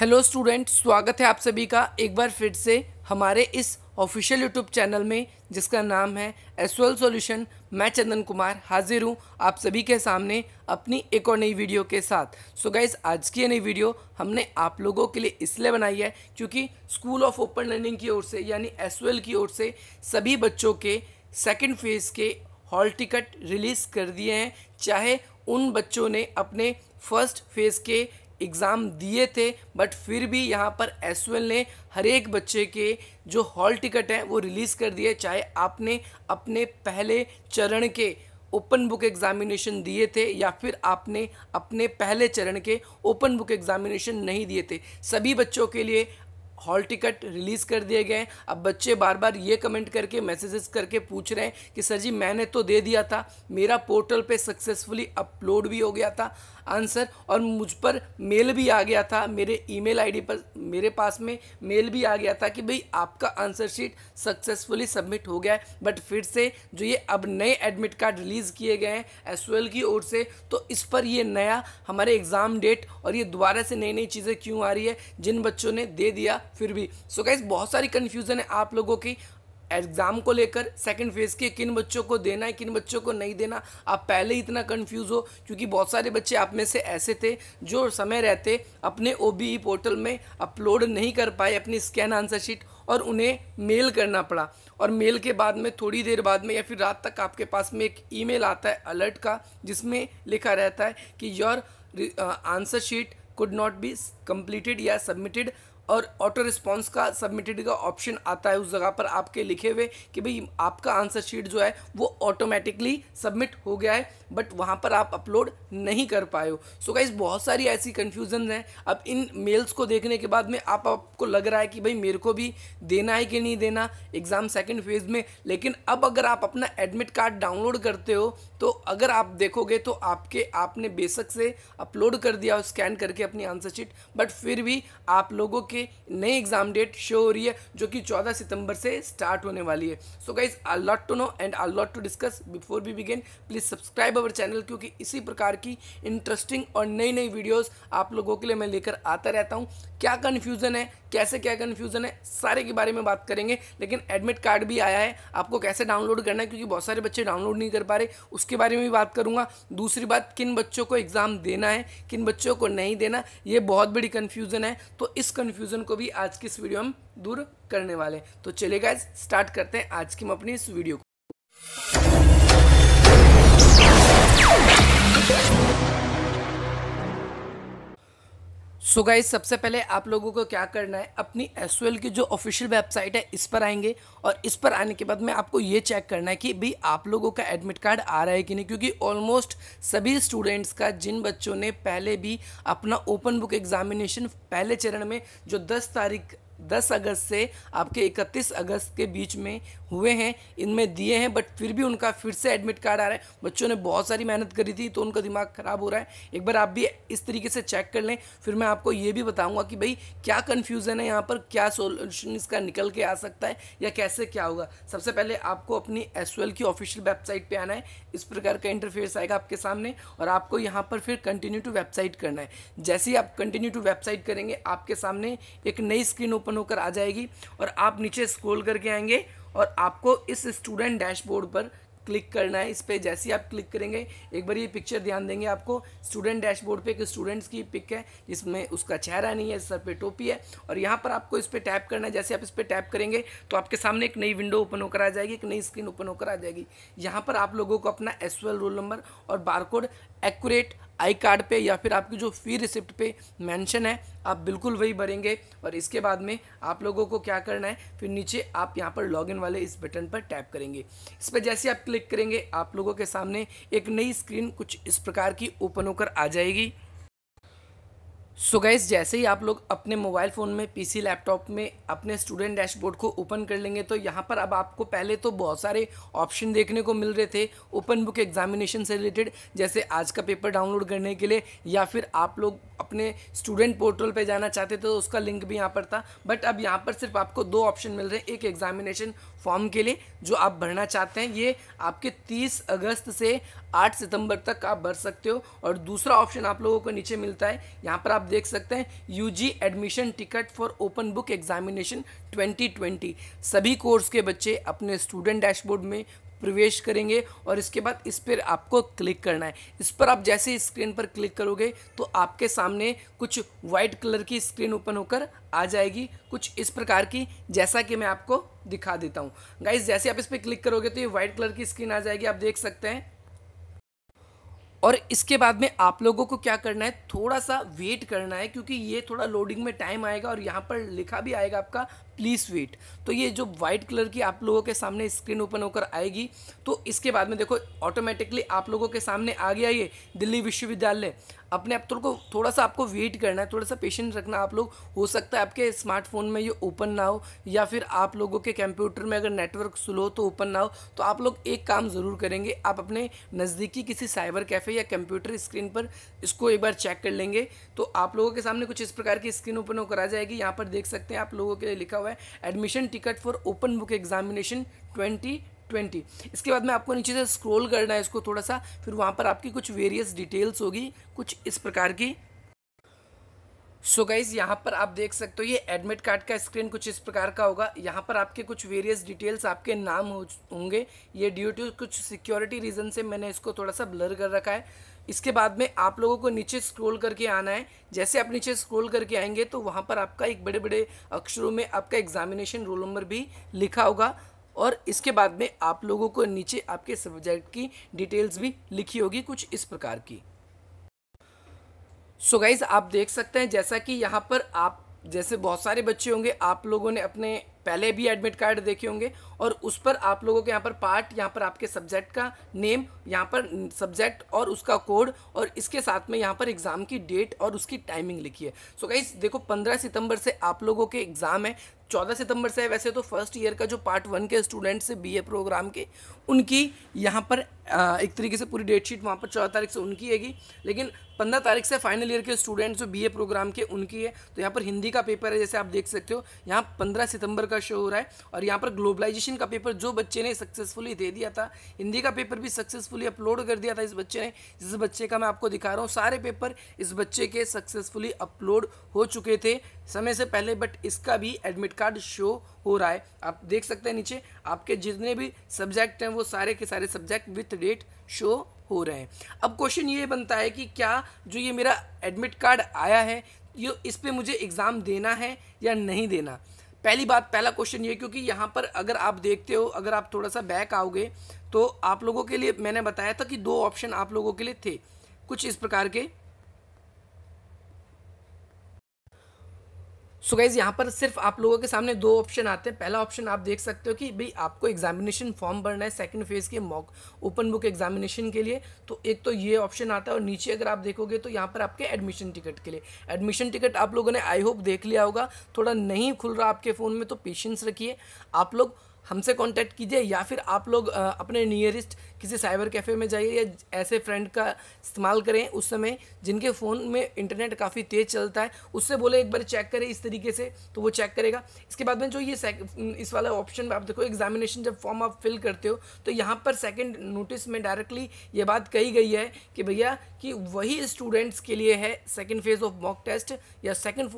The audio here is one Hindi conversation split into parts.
हेलो स्टूडेंट स्वागत है आप सभी का एक बार फिर से हमारे इस ऑफिशियल यूट्यूब चैनल में जिसका नाम है एस सॉल्यूशन मैं चंदन कुमार हाजिर हूँ आप सभी के सामने अपनी एक और नई वीडियो के साथ सो so गाइज आज की ये नई वीडियो हमने आप लोगों के लिए इसलिए बनाई है क्योंकि स्कूल ऑफ ओपन लर्निंग की ओर से यानी एस की ओर से सभी बच्चों के सेकेंड फेज़ के हॉल टिकट रिलीज़ कर दिए हैं चाहे उन बच्चों ने अपने फर्स्ट फेज़ के एग्ज़ाम दिए थे बट फिर भी यहाँ पर एस ने हर एक बच्चे के जो हॉल टिकट हैं वो रिलीज़ कर दिए चाहे आपने अपने पहले चरण के ओपन बुक एग्जामिनेशन दिए थे या फिर आपने अपने पहले चरण के ओपन बुक एग्जामिनेशन नहीं दिए थे सभी बच्चों के लिए हॉल टिकट रिलीज़ कर दिए गए अब बच्चे बार बार ये कमेंट करके मैसेजेस करके पूछ रहे हैं कि सर जी मैंने तो दे दिया था मेरा पोर्टल पे सक्सेसफुली अपलोड भी हो गया था आंसर और मुझ पर मेल भी आ गया था मेरे ईमेल आईडी पर मेरे पास में मेल भी आ गया था कि भाई आपका आंसर शीट सक्सेसफुली सबमिट हो गया है बट फिर से जो ये अब नए एडमिट कार्ड रिलीज़ किए गए हैं एस की ओर से तो इस पर ये नया हमारे एग्ज़ाम डेट और ये दोबारा से नई नई चीज़ें क्यों आ रही है जिन बच्चों ने दे दिया फिर भी सो गाइज बहुत सारी कन्फ्यूज़न है आप लोगों की एग्ज़ाम को लेकर सेकंड फेज़ के किन बच्चों को देना है किन बच्चों को नहीं देना आप पहले ही इतना कंफ्यूज हो क्योंकि बहुत सारे बच्चे आप में से ऐसे थे जो समय रहते अपने ओ पोर्टल e में अपलोड नहीं कर पाए अपनी स्कैन आंसर शीट और उन्हें मेल करना पड़ा और मेल के बाद में थोड़ी देर बाद में या फिर रात तक आपके पास में एक ई आता है अलर्ट का जिसमें लिखा रहता है कि your answer sheet could not be completed या सबमिटेड और ऑटो रिस्पॉन्स का सबमिटेड का ऑप्शन आता है उस जगह पर आपके लिखे हुए कि भाई आपका आंसर शीट जो है वो ऑटोमेटिकली सबमिट हो गया है बट वहाँ पर आप अपलोड नहीं कर पाए हो सो गाइज बहुत सारी ऐसी कन्फ्यूज़न हैं अब इन मेल्स को देखने के बाद में आप आपको लग रहा है कि भाई मेरे को भी देना है कि नहीं देना एग्ज़ाम सेकेंड फेज़ में लेकिन अब अगर आप अपना एडमिट कार्ड डाउनलोड करते हो तो अगर आप देखोगे तो आपके आपने बेसक से अपलोड कर दिया और स्कैन करके अपनी आंसर शीट बट फिर भी आप लोगों के की नई एग्जाम डेट शो हो रही है जो कि 14 सितंबर से स्टार्ट होने वाली है so guys I lot to know and I lot to discuss before be begin please subscribe our channel क्योंकि इसी प्रकार की इंटरेस्टिंग और नई नई वीडियोज़ आप लोगों के लिए मैं लेकर आता रहता हूँ क्या कन्फ्यूज़न है कैसे क्या कन्फ्यूज़न है सारे के बारे में बात करेंगे लेकिन एडमिट कार्ड भी आया है आपको कैसे डाउनलोड करना है क्योंकि बहुत सारे बच्चे डाउनलोड नहीं कर पा रहे उसके बारे में भी बात करूंगा दूसरी बात किन बच्चों को एग्ज़ाम देना है किन बच्चों को नहीं देना ये बहुत बड़ी कन्फ्यूज़न है तो इस कन्फ्यूज़न कंफ्यूजन को भी आज की इस वीडियो हम दूर करने वाले हैं तो चलिए गाइज स्टार्ट करते हैं आज की हम अपनी इस वीडियो को सो so गाइज सबसे पहले आप लोगों को क्या करना है अपनी एस की जो ऑफिशियल वेबसाइट है इस पर आएंगे और इस पर आने के बाद में आपको ये चेक करना है कि भाई आप लोगों का एडमिट कार्ड आ रहा है कि नहीं क्योंकि ऑलमोस्ट सभी स्टूडेंट्स का जिन बच्चों ने पहले भी अपना ओपन बुक एग्जामिनेशन पहले चरण में जो 10 तारीख 10 अगस्त से आपके 31 अगस्त के बीच में हुए हैं इनमें दिए हैं बट फिर भी उनका फिर से एडमिट कार्ड आ रहा है बच्चों ने बहुत सारी मेहनत करी थी तो उनका दिमाग ख़राब हो रहा है एक बार आप भी इस तरीके से चेक कर लें फिर मैं आपको ये भी बताऊंगा कि भाई क्या कन्फ्यूज़न है यहाँ पर क्या सोल्यूशन इसका निकल के आ सकता है या कैसे क्या होगा सबसे पहले आपको अपनी एस की ऑफिशियल वेबसाइट पर आना है इस प्रकार का इंटरफेस आएगा आपके सामने और आपको यहाँ पर फिर कंटिन्यू टू वेबसाइट करना है जैसे ही आप कंटिन्यू टू वेबसाइट करेंगे आपके सामने एक नई स्क्रीन ओपन ओपन होकर आ जाएगी और आप नीचे स्क्रोल करके आएंगे और आपको इस स्टूडेंट डैशबोर्ड पर क्लिक करना है इस पर जैसे ही आप क्लिक करेंगे एक बार ये पिक्चर ध्यान देंगे आपको स्टूडेंट डैशबोर्ड पे एक स्टूडेंट्स की पिक है जिसमें उसका चेहरा नहीं है सर पे टोपी है और यहाँ पर आपको इस पर टैप करना है जैसे आप इस पर टैप करेंगे तो आपके सामने एक नई विंडो ओपन होकर आ जाएगी एक नई स्क्रीन ओपन होकर आ जाएगी यहाँ पर आप लोगों को अपना एस रोल नंबर और बारकोड एक्यूरेट आई कार्ड पे या फिर आपकी जो फ़ी रिसिप्ट पे मेंशन है आप बिल्कुल वही भरेंगे और इसके बाद में आप लोगों को क्या करना है फिर नीचे आप यहाँ पर लॉगिन वाले इस बटन पर टैप करेंगे इस पर जैसे आप क्लिक करेंगे आप लोगों के सामने एक नई स्क्रीन कुछ इस प्रकार की ओपन होकर आ जाएगी सो गैस जैसे ही आप लोग अपने मोबाइल फ़ोन में पीसी लैपटॉप में अपने स्टूडेंट डैशबोर्ड को ओपन कर लेंगे तो यहाँ पर अब आपको पहले तो बहुत सारे ऑप्शन देखने को मिल रहे थे ओपन बुक एग्जामिनेशन से रिलेटेड जैसे आज का पेपर डाउनलोड करने के लिए या फिर आप लोग अपने स्टूडेंट पोर्टल पे जाना चाहते थे तो उसका लिंक भी यहाँ पर था बट अब यहाँ पर सिर्फ आपको दो ऑप्शन मिल रहे हैं एक एग्जामिनेशन फॉर्म के लिए जो आप भरना चाहते हैं ये आपके तीस अगस्त से आठ सितंबर तक आप भर सकते हो और दूसरा ऑप्शन आप लोगों को नीचे मिलता है यहाँ पर आप देख सकते हैं UG admission ticket for open book examination 2020 सभी कोर्स के बच्चे अपने स्टूडेंट डैशबोर्ड में प्रवेश करेंगे और इसके बाद इस पर आपको क्लिक करना है इस पर आप जैसे स्क्रीन पर क्लिक करोगे तो आपके सामने कुछ वाइट कलर की स्क्रीन ओपन होकर आ जाएगी कुछ इस प्रकार की जैसा कि मैं आपको दिखा देता हूँ गाइज जैसे आप इस पर क्लिक करोगे तो ये वाइट कलर की स्क्रीन आ जाएगी आप देख सकते हैं और इसके बाद में आप लोगों को क्या करना है थोड़ा सा वेट करना है क्योंकि ये थोड़ा लोडिंग में टाइम आएगा और यहाँ पर लिखा भी आएगा आपका प्लीज़ वेट तो ये जो वाइट कलर की आप लोगों के सामने स्क्रीन ओपन होकर आएगी तो इसके बाद में देखो ऑटोमेटिकली आप लोगों के सामने आ गया ये दिल्ली विश्वविद्यालय अपने आप थोड़ा को थोड़ा सा आपको वेट करना है थोड़ा सा पेशेंस रखना आप लोग हो सकता है आपके स्मार्टफोन में ये ओपन ना हो या फिर आप लोगों के कंप्यूटर में अगर नेटवर्क स्लो हो तो ओपन ना हो तो आप लोग एक काम ज़रूर करेंगे आप अपने नज़दीकी किसी साइबर कैफ़े या कंप्यूटर स्क्रीन पर इसको एक बार चेक कर लेंगे तो आप लोगों के सामने कुछ इस प्रकार की स्क्रीन ओपन होकर आ जाएगी यहाँ पर देख सकते हैं आप लोगों के लिए लिखा हुआ हुआ है admission ticket for open book examination twenty twenty इसके बाद मैं आपको नीचे से स्क्रॉल करना है इसको थोड़ा सा फिर वहाँ पर आपकी कुछ वेरियस डिटेल्स होगी कुछ इस प्रकार की सो so गाइज यहाँ पर आप देख सकते हो ये एडमिट कार्ड का स्क्रीन कुछ इस प्रकार का होगा यहाँ पर आपके कुछ वेरियस डिटेल्स आपके नाम होंगे ये ड्यू टू कुछ सिक्योरिटी रीज़न से मैंने इसको थोड़ा सा ब्लर कर रखा है इसके बाद में आप लोगों को नीचे स्क्रॉल करके आना है जैसे आप नीचे स्क्रॉल करके आएंगे तो वहाँ पर आपका एक बड़े बड़े अक्षरों में आपका एग्जामिनेशन रोल नंबर भी लिखा होगा और इसके बाद में आप लोगों को नीचे आपके सब्जेक्ट की डिटेल्स भी लिखी होगी कुछ इस प्रकार की सो so गाइज आप देख सकते हैं जैसा कि यहाँ पर आप जैसे बहुत सारे बच्चे होंगे आप लोगों ने अपने पहले भी एडमिट कार्ड देखे होंगे और उस पर आप लोगों के यहाँ पर पार्ट यहाँ पर आपके सब्जेक्ट का नेम यहाँ पर सब्जेक्ट और उसका कोड और इसके साथ में यहाँ पर एग्ज़ाम की डेट और उसकी टाइमिंग लिखी है सो so गाइज देखो पंद्रह सितंबर से आप लोगों के एग्ज़ाम है चौदह सितंबर से है वैसे तो फर्स्ट ईयर का जो पार्ट वन के स्टूडेंट्स है बी ए प्रोग्राम के उनकी यहाँ पर एक तरीके से पूरी डेट शीट वहाँ पर चौदह तारीख से उनकी हैगी लेकिन पंद्रह तारीख से फाइनल ईयर के स्टूडेंट्स जो बीए प्रोग्राम के उनकी है तो यहाँ पर हिंदी का पेपर है जैसे आप देख सकते हो यहाँ पंद्रह सितंबर का शो हो रहा है और यहाँ पर ग्लोबलाइजेशन का पेपर जो बच्चे ने सक्सेसफुली दे दिया था हिंदी का पेपर भी सक्सेसफुली अपलोड कर दिया था इस बच्चे ने जिस बच्चे का मैं आपको दिखा रहा हूँ सारे पेपर इस बच्चे के सक्सेसफुली अपलोड हो चुके थे समय से पहले बट इसका भी एडमिट कार्ड शो हो रहा है आप देख सकते हैं नीचे आपके जितने भी सब्जेक्ट हैं वो सारे के सारे सब्जेक्ट विथ डेट शो हो रहे हैं अब क्वेश्चन ये बनता है कि क्या जो ये मेरा एडमिट कार्ड आया है ये इस पर मुझे एग्ज़ाम देना है या नहीं देना पहली बात पहला क्वेश्चन ये क्योंकि यहाँ पर अगर आप देखते हो अगर आप थोड़ा सा बैक आओगे तो आप लोगों के लिए मैंने बताया था कि दो ऑप्शन आप लोगों के लिए थे कुछ इस प्रकार के सो गाइज़ यहाँ पर सिर्फ आप लोगों के सामने दो ऑप्शन आते हैं पहला ऑप्शन आप देख सकते हो कि भाई आपको एग्जामिनेशन फॉर्म भरना है सेकंड फेज़ के मॉक ओपन बुक एग्जामिनेशन के लिए तो एक तो ये ऑप्शन आता है और नीचे अगर आप देखोगे तो यहाँ पर आपके एडमिशन टिकट के लिए एडमिशन टिकट आप लोगों ने आई होप देख लिया होगा थोड़ा नहीं खुल रहा आपके फ़ोन में तो पेशेंस रखिए आप लोग हमसे कांटेक्ट कीजिए या फिर आप लोग अपने नियरेस्ट किसी साइबर कैफ़े में जाइए या ऐसे फ्रेंड का इस्तेमाल करें उस समय जिनके फ़ोन में इंटरनेट काफ़ी तेज़ चलता है उससे बोले एक बार चेक करें इस तरीके से तो वो चेक करेगा इसके बाद में जो ये इस वाला ऑप्शन में आप देखो एग्जामिनेशन जब फॉर्म आप फिल करते हो तो यहाँ पर सेकेंड नोटिस में डायरेक्टली ये बात कही गई है कि भैया कि वही स्टूडेंट्स के लिए है second phase of mock test या सेकेंड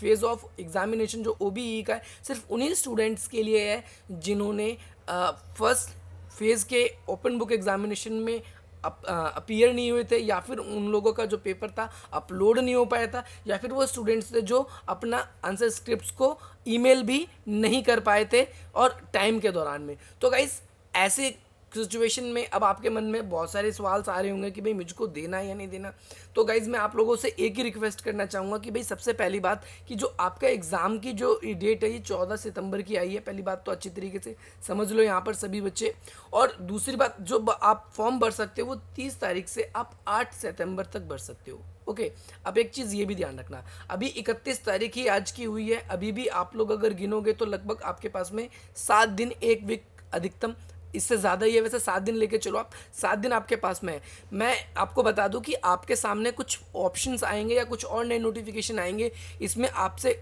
फेज़ ऑफ एग्जामिनेशन जो ओ e e का है सिर्फ उन्हीं स्टूडेंट्स के लिए है जिन्होंने फर्स्ट फेज़ के ओपन बुक एग्जामिनेशन में अप, अपीयर नहीं हुए थे या फिर उन लोगों का जो पेपर था अपलोड नहीं हो पाया था या फिर वो स्टूडेंट्स थे जो अपना आंसर स्क्रिप्ट को ईमेल भी नहीं कर पाए थे और टाइम के दौरान में तो गाइस ऐसे सिचुएशन में अब आपके मन में बहुत सारे सवाल आ रहे होंगे कि भाई मुझको देना या नहीं देना तो गाइज़ मैं आप लोगों से एक ही रिक्वेस्ट करना चाहूँगा कि भाई सबसे पहली बात कि जो आपका एग्ज़ाम की जो डेट है ये चौदह सितंबर की आई है पहली बात तो अच्छी तरीके से समझ लो यहाँ पर सभी बच्चे और दूसरी बात जो आप फॉर्म भर सकते हो वो तीस तारीख से आप आठ सितंबर तक भर सकते हो ओके okay, अब एक चीज़ ये भी ध्यान रखना अभी इकतीस तारीख ही आज की हुई है अभी भी आप लोग अगर गिनोगे तो लगभग आपके पास में सात दिन एक वीक अधिकतम इससे ज़्यादा ये वैसे सात दिन लेके चलो आप सात दिन आपके पास में है मैं आपको बता दूं कि आपके सामने कुछ ऑप्शंस आएंगे या कुछ और नए नोटिफिकेशन आएंगे इसमें आपसे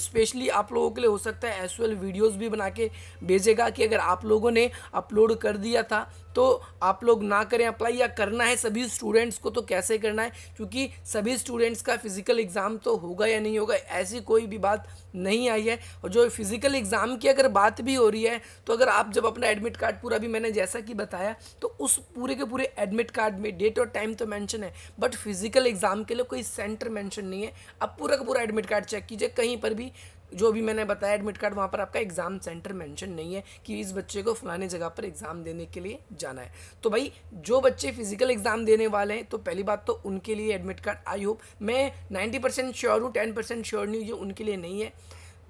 स्पेशली आप लोगों के लिए हो सकता है एस वीडियोस वीडियोज़ भी बना के भेजेगा कि अगर आप लोगों ने अपलोड कर दिया था तो आप लोग ना करें अप्लाई या करना है सभी स्टूडेंट्स को तो कैसे करना है क्योंकि सभी स्टूडेंट्स का फिज़िकल एग्ज़ाम तो होगा या नहीं होगा ऐसी कोई भी बात नहीं आई है और जो फिज़िकल एग्ज़ाम की अगर बात भी हो रही है तो अगर आप जब अपना एडमिट कार्ड पूरा भी मैंने जैसा कि बताया तो उस पूरे के पूरे एडमिट कार्ड में डेट और टाइम तो मैंशन है बट फिज़िकल एग्ज़ाम के लिए कोई सेंटर मैंशन नहीं है आप पूरा का पूरा एडमिट कार्ड चेक कीजिए कहीं पर भी जो भी मैंने बताया एडमिट कार्ड वहाँ पर आपका एग्ज़ाम सेंटर मेंशन नहीं है कि इस बच्चे को फलाने जगह पर एग्ज़ाम देने के लिए जाना है तो भाई जो बच्चे फिजिकल एग्ज़ाम देने वाले हैं तो पहली बात तो उनके लिए एडमिट कार्ड आई होप मैं नाइन्टी परसेंट श्योर हूँ टेन परसेंट श्योर नहीं ये उनके लिए नहीं है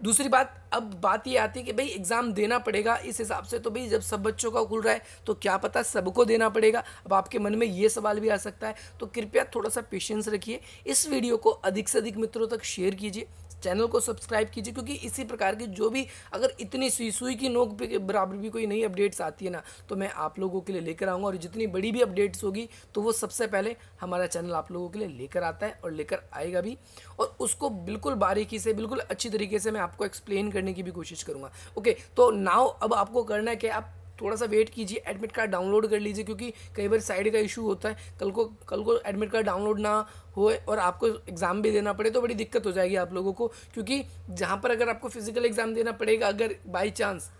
दूसरी बात अब बात ये आती है कि भाई एग्ज़ाम देना पड़ेगा इस हिसाब से तो भाई जब सब बच्चों का खुल रहा है तो क्या पता सबको देना पड़ेगा अब आपके मन में ये सवाल भी आ सकता है तो कृपया थोड़ा सा पेशेंस रखिए इस वीडियो को अधिक से अधिक मित्रों तक शेयर कीजिए चैनल को सब्सक्राइब कीजिए क्योंकि इसी प्रकार की जो भी अगर इतनी सुई सुई की नोक पे बराबर भी कोई नई अपडेट्स आती है ना तो मैं आप लोगों के लिए लेकर आऊँगा और जितनी बड़ी भी अपडेट्स होगी तो वो सबसे पहले हमारा चैनल आप लोगों के लिए लेकर आता है और लेकर आएगा भी और उसको बिल्कुल बारीकी से बिल्कुल अच्छी तरीके से मैं आपको एक्सप्लेन करने की भी कोशिश करूँगा ओके तो नाव अब आपको करना है कि आप थोड़ा सा वेट कीजिए एडमिट कार्ड डाउनलोड कर लीजिए क्योंकि कई बार साइड का इशू होता है कल को कल को एडमिट कार्ड डाउनलोड ना हो और आपको एग्ज़ाम भी देना पड़े तो बड़ी दिक्कत हो जाएगी आप लोगों को क्योंकि जहाँ पर अगर आपको फिजिकल एग्ज़ाम देना पड़ेगा अगर बाई चांस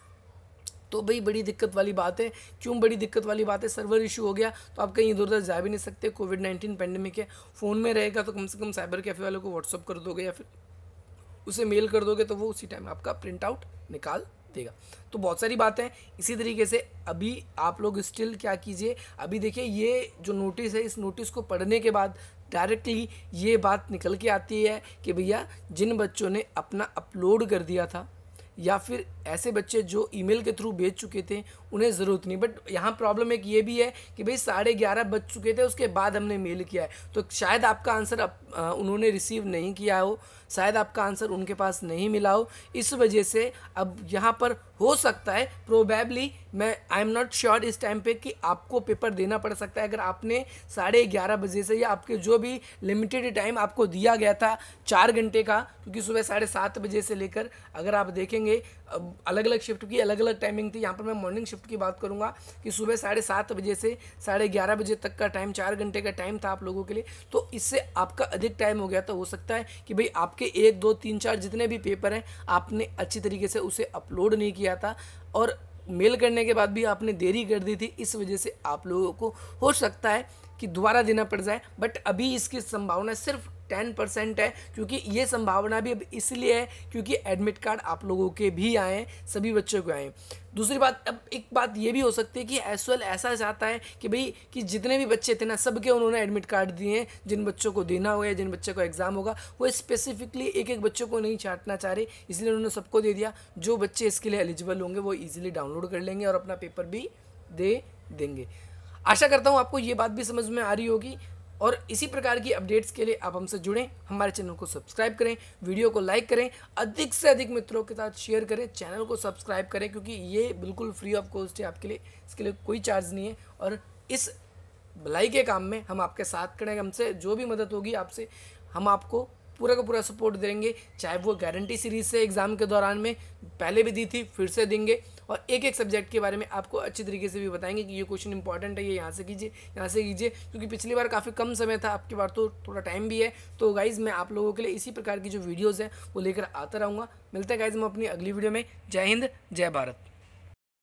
तो भाई बड़ी दिक्कत वाली बात है क्यों बड़ी दिक्कत वाली बात है सर्वर इशू हो गया तो आप कहीं इधर उधर जा भी नहीं सकते कोविड नाइन्टीन पेंडेमिक है फ़ोन में रहेगा तो कम से कम साइबर कैफ़े वालों को व्हाट्सअप कर दोगे या फिर उसे मेल कर दोगे तो वो उसी टाइम आपका प्रिंट आउट निकाल देगा तो बहुत सारी बातें हैं इसी तरीके से अभी आप लोग स्टिल क्या कीजिए अभी देखिए ये जो नोटिस है इस नोटिस को पढ़ने के बाद डायरेक्टली ये बात निकल के आती है कि भैया जिन बच्चों ने अपना अपलोड कर दिया था या फिर ऐसे बच्चे जो ईमेल के थ्रू भेज चुके थे उन्हें ज़रूरत नहीं बट यहाँ प्रॉब्लम एक ये भी है कि भाई साढ़े ग्यारह बज चुके थे उसके बाद हमने मेल किया है तो शायद आपका आंसर अप, आ, उन्होंने रिसीव नहीं किया हो शायद आपका आंसर उनके पास नहीं मिला हो इस वजह से अब यहाँ पर हो सकता है प्रोबेबली मैं आई एम नॉट श्योर इस टाइम पे कि आपको पेपर देना पड़ सकता है अगर आपने साढ़े ग्यारह बजे से या आपके जो भी लिमिटेड टाइम आपको दिया गया था चार घंटे का क्योंकि सुबह साढ़े सात बजे से लेकर अगर आप देखेंगे अलग अलग शिफ्ट की अलग अलग टाइमिंग थी यहाँ पर मैं मॉर्निंग शिफ्ट की बात करूँगा कि सुबह साढ़े सात बजे से साढ़े ग्यारह बजे तक का टाइम चार घंटे का टाइम था आप लोगों के लिए तो इससे आपका अधिक टाइम हो गया तो हो सकता है कि भाई आपके एक दो तीन चार जितने भी पेपर हैं आपने अच्छी तरीके से उसे अपलोड नहीं किया था और मेल करने के बाद भी आपने देरी कर दी थी इस वजह से आप लोगों को हो सकता है कि दोबारा देना पड़ जाए बट अभी इसकी संभावना सिर्फ टेन परसेंट है क्योंकि ये संभावना भी अब इसलिए है क्योंकि एडमिट कार्ड आप लोगों के भी आए सभी बच्चों के आए दूसरी बात अब एक बात ये भी हो सकती है कि एस ऐसा चाहता है कि भाई कि जितने भी बच्चे थे ना सबके उन्होंने एडमिट कार्ड दिए हैं जिन बच्चों को देना होगा या जिन बच्चे को एग्ज़ाम होगा वो स्पेसिफिकली एक एक बच्चों को नहीं छाटना चाह रहे इसलिए उन्होंने सबको दे दिया जो बच्चे इसके लिए एलिजिबल होंगे वो ईजिली डाउनलोड कर लेंगे और अपना पेपर भी दे देंगे आशा करता हूँ आपको ये बात भी समझ में आ रही होगी और इसी प्रकार की अपडेट्स के लिए आप हमसे जुड़ें हमारे चैनल को सब्सक्राइब करें वीडियो को लाइक करें अधिक से अधिक मित्रों के साथ शेयर करें चैनल को सब्सक्राइब करें क्योंकि ये बिल्कुल फ्री ऑफ कॉस्ट है आपके लिए इसके लिए कोई चार्ज नहीं है और इस भलाई के काम में हम आपके साथ खड़े हमसे जो भी मदद होगी आपसे हम आपको पूरा का पूरा सपोर्ट देंगे चाहे वो गारंटी सीरीज से एग्ज़ाम के दौरान में पहले भी दी थी फिर से देंगे और एक एक सब्जेक्ट के बारे में आपको अच्छी तरीके से भी बताएंगे कि ये क्वेश्चन इंपॉर्टेंट है ये यहाँ से कीजिए यहाँ से कीजिए क्योंकि पिछली बार काफ़ी कम समय था आपके बार तो थोड़ा टाइम भी है तो गाइज़ मैं आप लोगों के लिए इसी प्रकार की जो वीडियोज़ हैं वो लेकर आता रहूँगा मिलते हैं गाइज़ मैं अपनी अगली वीडियो में जय हिंद जय भारत